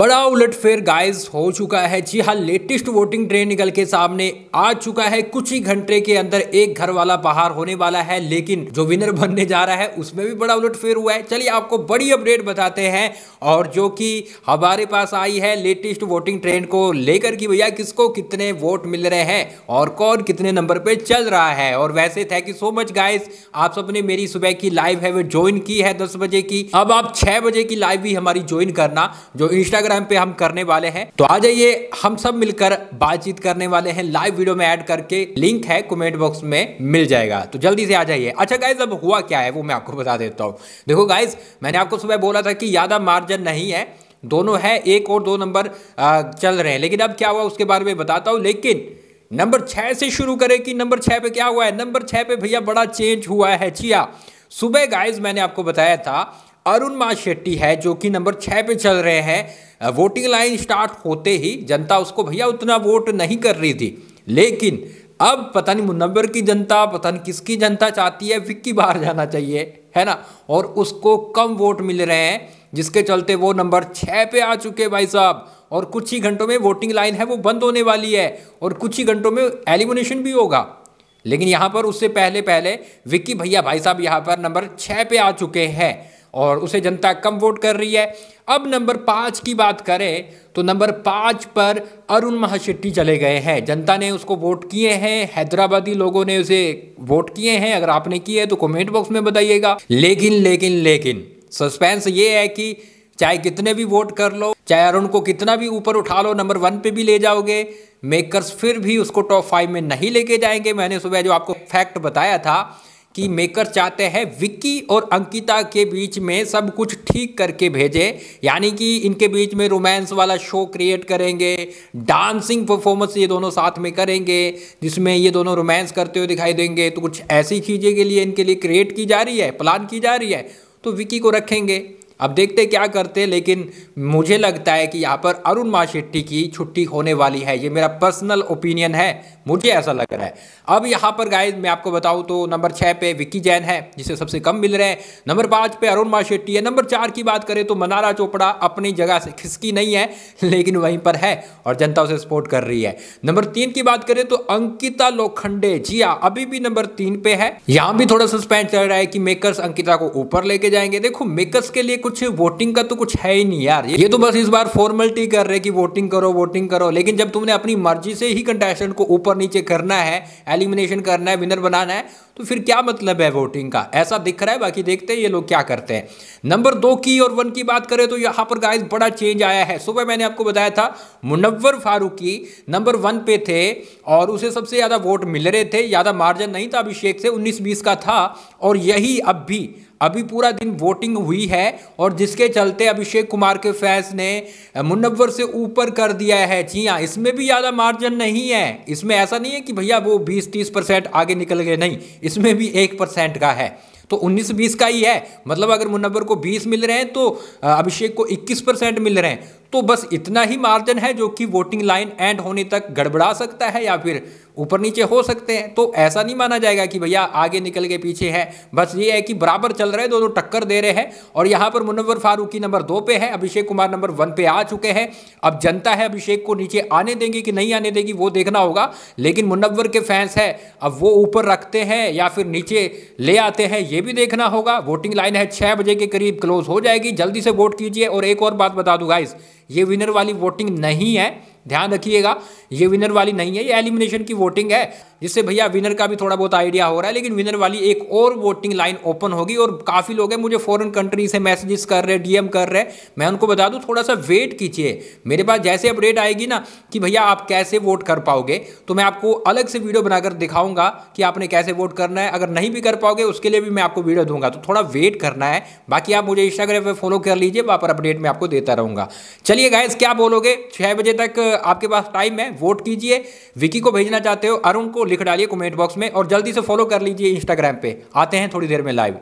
बड़ा उलटफेर गाइस हो चुका है जी हाँ लेटेस्ट वोटिंग ट्रेन निकल के सामने आ चुका है कुछ ही घंटे के अंदर एक घर वाला बाहर होने वाला है लेकिन जो विनर बनने जा रहा है उसमें भी बड़ा उलटफेर हुआ है चलिए आपको बड़ी अपडेट बताते हैं और जो कि हमारे पास आई है लेटेस्ट वोटिंग ट्रेन को लेकर की भैया किसको कितने वोट मिल रहे हैं और कौन कितने नंबर पे चल रहा है और वैसे thank you so much guys आप सबने मेरी सुबह की लाइव है वे ज्वाइन की है दस बजे की अब आप छह बजे की लाइव भी हमारी ज्वाइन करना जो इंस्टाग्राम इंस्टाग्राम पे हम करने वाले हैं तो आ जाइए हम सब मिलकर बातचीत करने वाले हैं लाइव वीडियो में ऐड करके लिंक है कमेंट बॉक्स में मिल जाएगा तो जल्दी से आ जाइए अच्छा गाइज अब हुआ क्या है वो मैं आपको बता देता हूँ देखो गाइज मैंने आपको सुबह बोला था कि ज़्यादा मार्जिन नहीं है दोनों है एक और दो नंबर चल रहे हैं लेकिन अब क्या हुआ उसके बारे में बताता हूँ लेकिन नंबर छह से शुरू करें कि नंबर छह पे क्या हुआ है नंबर छह पे भैया बड़ा चेंज हुआ है चिया सुबह गाइस मैंने आपको बताया था अरुण मा शेट्टी है जो कि नंबर छः पे चल रहे हैं वोटिंग लाइन स्टार्ट होते ही जनता उसको भैया उतना वोट नहीं कर रही थी लेकिन अब पता नहीं मुनव्वर की जनता पता नहीं किसकी जनता चाहती है विक्की बाहर जाना चाहिए है ना और उसको कम वोट मिल रहे हैं जिसके चलते वो नंबर छः पे आ चुके भाई साहब और कुछ ही घंटों में वोटिंग लाइन है वो बंद होने वाली है और कुछ ही घंटों में एलिमिनेशन भी होगा लेकिन यहाँ पर उससे पहले पहले विक्की भैया भाई साहब यहाँ पर नंबर छः पे आ चुके हैं और उसे जनता कम वोट कर रही है अब नंबर पाँच की बात करें तो नंबर पाँच पर अरुण महाशेट्टी चले गए हैं जनता ने उसको वोट किए हैं हैदराबादी लोगों ने उसे वोट किए हैं अगर आपने किए तो कमेंट बॉक्स में बताइएगा लेकिन लेकिन लेकिन सस्पेंस ये है कि चाहे कितने भी वोट कर लो चाहे अरुण को कितना भी ऊपर उठा लो नंबर वन पे भी ले जाओगे मेकर्स फिर भी उसको टॉप फाइव में नहीं लेके जाएंगे मैंने सुबह जो आपको फैक्ट बताया था कि मेकर चाहते हैं विक्की और अंकिता के बीच में सब कुछ ठीक करके भेजें यानी कि इनके बीच में रोमांस वाला शो क्रिएट करेंगे डांसिंग परफॉर्मेंस ये दोनों साथ में करेंगे जिसमें ये दोनों रोमांस करते हुए दिखाई देंगे तो कुछ ऐसी चीज़ें के लिए इनके लिए क्रिएट की जा रही है प्लान की जा रही है तो विक्की को रखेंगे अब देखते क्या करते लेकिन मुझे लगता है कि यहाँ पर अरुण माशेट्टी की छुट्टी होने वाली है ये मेरा पर्सनल ओपिनियन है मुझे ऐसा लग रहा है अब यहाँ पर गाय मैं आपको बताऊँ तो नंबर छः पे विक्की जैन है जिसे सबसे कम मिल रहे हैं नंबर पाँच पे अरुण माशेट्टी है नंबर चार की बात करें तो मनारा चोपड़ा अपनी जगह से खिसकी नहीं है लेकिन वहीं पर है और जनता उसे सपोर्ट कर रही है नंबर तीन की बात करें तो अंकिता लोखंडे जी हाँ अभी भी नंबर तीन पे है यहाँ भी थोड़ा सस्पेंस चल रहा है कि मेकर्स अंकिता को ऊपर लेके जाएंगे देखो मेकर्स के लिए कुछ कुछ वोटिंग का तो कुछ है ही नहीं यार ये तो बस इस बार फॉर्मेलिटी कर रहे कि वोटिंग करो वोटिंग करो लेकिन जब तुमने अपनी मर्जी से ही कंटेस्टेंट को ऊपर नीचे करना है एलिमिनेशन करना है विनर बनाना है तो फिर क्या मतलब है वोटिंग का ऐसा दिख रहा है बाकी देखते हैं ये लोग क्या करते हैं नंबर दो की और वन की बात करें तो यहां पर गाइस बड़ा चेंज आया है सुबह मैंने आपको बताया था मुनव्वर फारूकी नंबर वन पे थे और उसे सबसे ज़्यादा वोट मिल रहे थे ज़्यादा मार्जिन नहीं था अभिषेक से 19-20 का था और यही अब भी अभी पूरा दिन वोटिंग हुई है और जिसके चलते अभिषेक कुमार के फैंस ने मुनव्वर से ऊपर कर दिया है जी हाँ इसमें भी ज़्यादा मार्जिन नहीं है इसमें ऐसा नहीं है कि भैया वो 20-30 परसेंट आगे निकल गए नहीं इसमें भी एक परसेंट का है तो 19-20 का ही है मतलब अगर मुनव्वर को 20 मिल रहे हैं तो अभिषेक को 21 परसेंट मिल रहे हैं तो बस इतना ही मार्जिन है जो कि वोटिंग लाइन एंड होने तक गड़बड़ा सकता है या फिर ऊपर नीचे हो सकते हैं तो ऐसा नहीं माना जाएगा कि भैया आगे निकल के पीछे है बस ये है कि बराबर चल रहे दोनों टक्कर दे रहे हैं और यहाँ पर मुनवर फारूकी नंबर दो पे है अभिषेक कुमार नंबर वन पे आ चुके हैं अब जनता है अभिषेक को नीचे आने देंगे कि नहीं आने देगी वो देखना होगा लेकिन मुनवर के फैंस है अब वो ऊपर रखते हैं या फिर नीचे ले आते हैं ये भी देखना होगा वोटिंग लाइन है छः बजे के करीब क्लोज हो जाएगी जल्दी से वोट कीजिए और एक और बात बता दूँ इस ये विनर वाली वोटिंग नहीं है ध्यान रखिएगा ये विनर वाली नहीं है ये एलिमिनेशन की वोटिंग है जिससे भैया विनर का भी थोड़ा बहुत आइडिया हो रहा है लेकिन विनर वाली एक और वोटिंग लाइन ओपन होगी और काफ़ी लोग हैं मुझे फॉरेन कंट्री से मैसेजेस कर रहे हैं डीएम कर रहे हैं मैं उनको बता दूं थोड़ा सा वेट कीजिए मेरे पास जैसे अपडेट आएगी ना कि भैया आप कैसे वोट कर पाओगे तो मैं आपको अलग से वीडियो बनाकर दिखाऊंगा कि आपने कैसे वोट करना है अगर नहीं भी कर पाओगे उसके लिए भी मैं आपको वीडियो दूंगा तो थोड़ा वेट करना है बाकी आप मुझे इंस्टाग्राम पर फॉलो कर लीजिए वहाँ पर अपडेट मैं आपको देता रहूँगा चलिए चलिए गाइज क्या बोलोगे छः बजे तक आपके पास टाइम है वोट कीजिए विकी को भेजना चाहते हो अरुण को लिख डालिए कमेंट बॉक्स में और जल्दी से फॉलो कर लीजिए इंस्टाग्राम पे आते हैं थोड़ी देर में लाइव